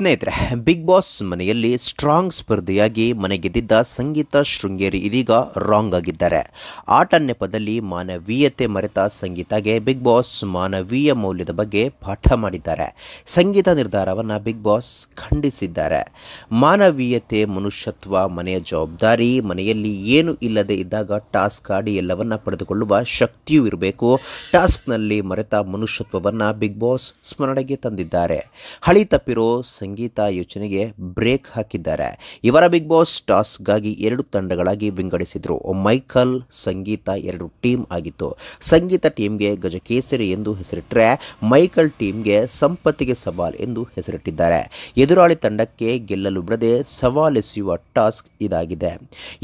ಸ್ನೇಹಿತರೆ big boss ಮನೆಯಲ್ಲಿ strong ಸ್ಪರ್ಧೆಯಾಗಿ ಮನೆಗೆದ್ದಿದ್ದ ಸಂಗೀತ ಶೃಂಗೇರಿ ಇದೀಗ ರಾಂಗ್ ಆಗಿದ್ದಾರೆ ಆಟ ನೆಪದಲ್ಲಿ ಮಾನವೀಯತೆ ಮರೆತ ಸಂಗೀತಗೆ ಬಿಗ್ ಬಾಸ್ ಮಾನವೀಯ ಮೌಲ್ಯದ ಬಗ್ಗೆ ಪಾಠ ಮಾಡಿದ್ದಾರೆ ಸಂಗೀತ ನಿರ್ಧಾರವನ್ನು ಬಿಗ್ ಬಾಸ್ ಖಂಡಿಸಿದ್ದಾರೆ ಮಾನವೀಯತೆ ಮನುಷ್ಯತ್ವ ಮನೆಯ ಜವಾಬ್ದಾರಿ ಮನೆಯಲ್ಲಿ ಏನು ಇಲ್ಲದೆ ಇದ್ದಾಗ ಟಾಸ್ಕ್ ಆಡಿ ಎಲ್ಲವನ್ನ ಪಡೆದುಕೊಳ್ಳುವ ಶಕ್ತಿಯೂ ಇರಬೇಕು ಟಾಸ್ಕ್ನಲ್ಲಿ ಮರೆತ ಮನುಷ್ಯತ್ವವನ್ನು ಬಿಗ್ ಬಾಸ್ ಸ್ಮರಣೆಗೆ ತಂದಿದ್ದಾರೆ ಹಳಿ ತಪ್ಪಿರೋ ಸಂಗೀತ ಯೋಚನೆಗೆ ಬ್ರೇಕ್ ಹಾಕಿದ್ದಾರೆ ಇವರ ಬಿಗ್ ಬಾಸ್ ಟಾಸ್ಕ್ಗಾಗಿ ಎರಡು ತಂಡಗಳಾಗಿ ವಿಂಗಡಿಸಿದ್ರು ಮೈಕಲ್ ಸಂಗೀತ ಎರಡು ಟೀಮ್ ಆಗಿತ್ತು ಸಂಗೀತ ಟೀಮ್ಗೆ ಗಜಕೇಸರಿ ಎಂದು ಹೆಸರಿಟ್ಟರೆ ಮೈಕಲ್ ಟೀಮ್ಗೆ ಸಂಪತ್ತಿಗೆ ಸವಾಲ್ ಎಂದು ಹೆಸರಿಟ್ಟಿದ್ದಾರೆ ಎದುರಾಳಿ ತಂಡಕ್ಕೆ ಗೆಲ್ಲಲು ಬಿಡದೆ ಸವಾಲೆಸೆಯುವ ಟಾಸ್ಕ್ ಇದಾಗಿದೆ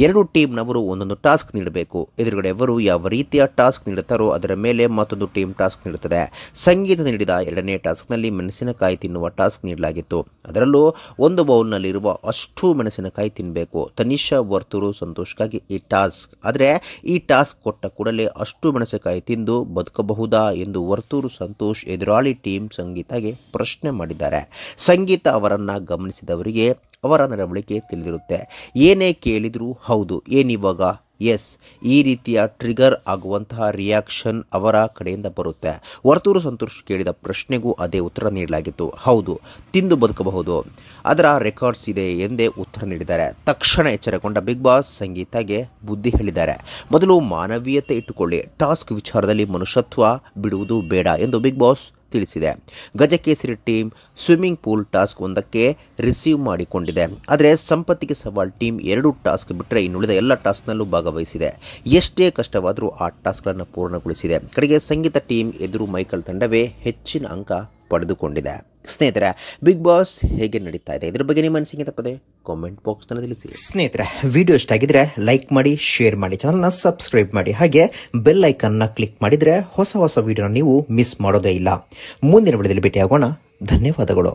ಎರಡು ಟೀಮ್ನವರು ಒಂದೊಂದು ಟಾಸ್ಕ್ ನೀಡಬೇಕು ಎದುರುಗಡೆಯವರು ಯಾವ ರೀತಿಯ ಟಾಸ್ಕ್ ನೀಡುತ್ತಾರೋ ಅದರ ಮೇಲೆ ಮತ್ತೊಂದು ಟೀಮ್ ಟಾಸ್ಕ್ ನೀಡುತ್ತದೆ ಸಂಗೀತ ನೀಡಿದ ಎರಡನೇ ಟಾಸ್ಕ್ನಲ್ಲಿ ಮೆಣಸಿನಕಾಯಿ ತಿನ್ನುವ ಟಾಸ್ಕ್ ನೀಡಲಾಗಿತ್ತು ಅದರಲ್ಲೂ ಒಂದು ಬೌಲ್ನಲ್ಲಿರುವ ಅಷ್ಟು ಮೆಣಸಿನಕಾಯಿ ತಿನ್ನಬೇಕು ತನಿಷ ವರ್ತೂರು ಸಂತೋಷ್ಗಾಗಿ ಈ ಟಾಸ್ಕ್ ಆದರೆ ಈ ಟಾಸ್ಕ್ ಕೊಟ್ಟ ಕೂಡಲೇ ಅಷ್ಟು ಮೆಣಸಿನಕಾಯಿ ತಿಂದು ಬದುಕಬಹುದಾ ಎಂದು ವರ್ತೂರು ಸಂತೋಷ್ ಎದುರಾಳಿ ಟೀಮ್ ಸಂಗೀತಗೆ ಪ್ರಶ್ನೆ ಮಾಡಿದ್ದಾರೆ ಸಂಗೀತ ಅವರನ್ನು ಗಮನಿಸಿದವರಿಗೆ ಅವರ ನಡವಳಿಕೆ ತಿಳಿದಿರುತ್ತೆ ಏನೇ ಕೇಳಿದರೂ ಹೌದು ಏನಿವಾಗ ಎಸ್ ಈ ರೀತಿಯ ಟ್ರಿಗರ್ ಆಗುವಂತಹ ರಿಯಾಕ್ಷನ್ ಅವರ ಕಡೆಯಿಂದ ಬರುತ್ತೆ ವರ್ತೂರು ಸಂತೋಷ್ ಕೇಳಿದ ಪ್ರಶ್ನೆಗೂ ಅದೇ ಉತ್ತರ ನೀಡಲಾಗಿತ್ತು ಹೌದು ತಿಂದು ಬದುಕಬಹುದು ಅದರ ರೆಕಾರ್ಡ್ಸ್ ಇದೆ ಎಂದೇ ಉತ್ತರ ನೀಡಿದ್ದಾರೆ ತಕ್ಷಣ ಎಚ್ಚರಗೊಂಡ ಬಿಗ್ ಬಾಸ್ ಸಂಗೀತಗೆ ಬುದ್ಧಿ ಹೇಳಿದ್ದಾರೆ ಮೊದಲು ಮಾನವೀಯತೆ ಇಟ್ಟುಕೊಳ್ಳಿ ಟಾಸ್ಕ್ ವಿಚಾರದಲ್ಲಿ ಮನುಷ್ಯತ್ವ ಬಿಡುವುದು ಬೇಡ ಎಂದು ಬಿಗ್ ಬಾಸ್ ತಿಳಿಸಿದೆ Gajakesari team swimming pool task ಒಂದಕ್ಕೆ ರಿಸೀವ್ ಮಾಡಿಕೊಂಡಿದೆ ಆದರೆ ಸಂಪತ್ತಿಗೆ ಸವಾಲ್ ಟೀಮ್ ಎರಡು ಟಾಸ್ಕ್ ಬಿಟ್ಟರೆ ಇನ್ನುಳಿದ ಎಲ್ಲ ಟಾಸ್ಕ್ನಲ್ಲೂ ಭಾಗವಹಿಸಿದೆ ಎಷ್ಟೇ ಕಷ್ಟವಾದರೂ ಆ ಟಾಸ್ಕ್ಗಳನ್ನು ಪೂರ್ಣಗೊಳಿಸಿದೆ ಕಡೆಗೆ ಸಂಗೀತ ಟೀಮ್ ಎದುರು ಮೈಕಲ್ ತಂಡವೇ ಹೆಚ್ಚಿನ ಅಂಕ ಪಡೆದುಕೊಂಡಿದೆ ಸ್ನೇಹಿತರೆ ಬಿಗ್ ಬಾಸ್ ಹೇಗೆ ನಡೀತಾ ಇದೆ ಇದ್ರ ಬಗ್ಗೆ ನಿಮ್ಮ ಅನಿಸಿಕೆ ತಪ್ಪದೆ ಕಾಮೆಂಟ್ ಬಾಕ್ಸ್ ತಿಳಿಸಿ ಸ್ನೇಹಿತರೆ ವಿಡಿಯೋ ಇಷ್ಟ ಆಗಿದ್ರೆ ಲೈಕ್ ಮಾಡಿ ಶೇರ್ ಮಾಡಿ ಚಾನಲ್ನ ಸಬ್ಸ್ಕ್ರೈಬ್ ಮಾಡಿ ಹಾಗೆ ಬೆಲ್ ಐಕನ್ನ ಕ್ಲಿಕ್ ಮಾಡಿದರೆ ಹೊಸ ಹೊಸ ವಿಡಿಯೋನ ನೀವು ಮಿಸ್ ಮಾಡೋದೇ ಇಲ್ಲ ಮುಂದಿನ ವಿಡಿಯೋದಲ್ಲಿ ಭೇಟಿಯಾಗೋಣ ಧನ್ಯವಾದಗಳು